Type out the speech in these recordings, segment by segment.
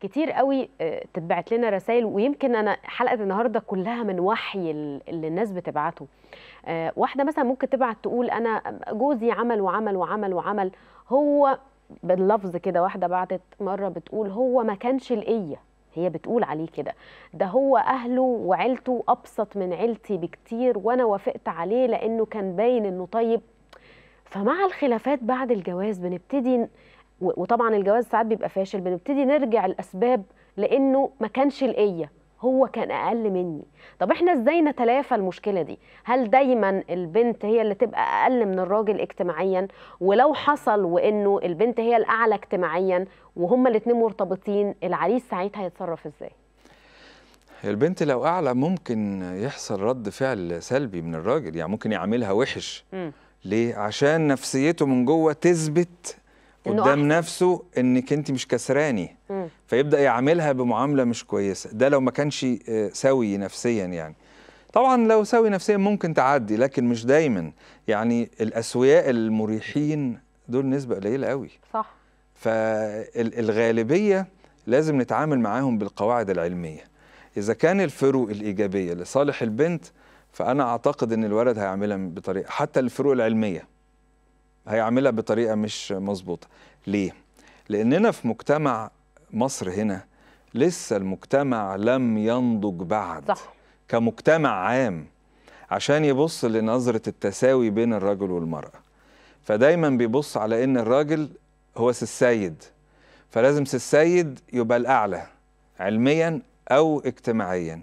كتير قوي تتبعت آه، لنا رسائل ويمكن انا حلقه النهارده كلها من وحي اللي الناس بتبعته آه، واحده مثلا ممكن تبعت تقول انا جوزي عمل وعمل وعمل وعمل هو باللفظ كده واحده بعتت مره بتقول هو ما كانش الايه هي بتقول عليه كده ده هو اهله وعيلته ابسط من عيلتي بكتير وانا وافقت عليه لانه كان باين انه طيب فمع الخلافات بعد الجواز بنبتدي وطبعا الجواز ساعات بيبقى فاشل بنبتدي نرجع الاسباب لانه ما كانش الايه هو كان اقل مني طب احنا ازاي نتلافى المشكله دي هل دايما البنت هي اللي تبقى اقل من الراجل اجتماعيا ولو حصل وانه البنت هي الاعلى اجتماعيا وهما الاثنين مرتبطين العريس ساعتها هيتصرف ازاي البنت لو اعلى ممكن يحصل رد فعل سلبي من الراجل يعني ممكن يعاملها وحش م. ليه عشان نفسيته من جوه تثبت قدام نفسه انك انت مش كسراني فيبدا يعاملها بمعامله مش كويسه ده لو ما كانش آه، سوي نفسيا يعني طبعا لو سوي نفسيا ممكن تعدي لكن مش دايما يعني الاسوياء المريحين دول نسبه قليله قوي صح فالغالبيه لازم نتعامل معاهم بالقواعد العلميه اذا كان الفروق الايجابيه لصالح البنت فانا اعتقد ان الولد هيعملها بطريقه حتى الفروق العلميه هيعملها بطريقه مش مظبوطه ليه لاننا في مجتمع مصر هنا لسه المجتمع لم ينضج بعد صح. كمجتمع عام عشان يبص لنظره التساوي بين الرجل والمراه فدايما بيبص على ان الراجل هو السيد فلازم السيد يبقى الاعلى علميا او اجتماعيا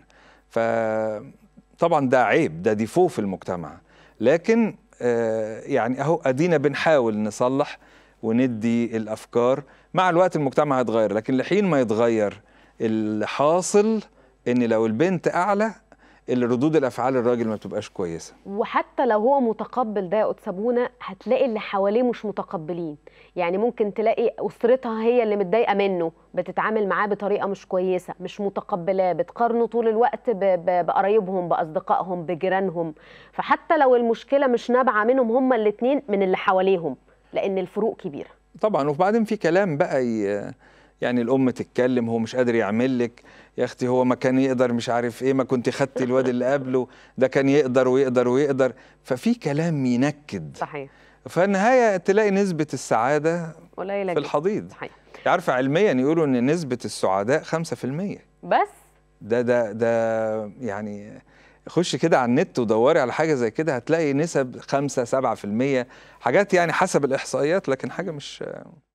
فطبعا ده عيب ده ديفو في المجتمع لكن آه، يعني اهو ادينا بنحاول نصلح وندي الافكار مع الوقت المجتمع هيتغير لكن لحين ما يتغير اللي حاصل ان لو البنت اعلى الردود الافعال الراجل ما بتبقاش كويسه وحتى لو هو متقبل ده يا قدسبونه هتلاقي اللي حواليه مش متقبلين يعني ممكن تلاقي اسرتها هي اللي متضايقه منه بتتعامل معاه بطريقه مش كويسه مش متقبلاه بتقارنه طول الوقت بقرايبهم باصدقائهم بجيرانهم فحتى لو المشكله مش نابعه منهم هما الاثنين من اللي حواليهم لان الفروق كبيره طبعا وبعدين في كلام بقى ي... يعني الام تتكلم هو مش قادر يعمل لك يا اختي هو ما كان يقدر مش عارف ايه ما كنت خدتي الواد اللي قبله ده كان يقدر ويقدر ويقدر ففي كلام ينكد صحيح فالنهايه تلاقي نسبه السعاده قليله في الحضيض صحيح عارفه علميا يقولوا ان نسبه السعداء 5% بس ده ده ده يعني خش كده على النت ودوري على حاجه زي كده هتلاقي نسب 5 7% حاجات يعني حسب الاحصائيات لكن حاجه مش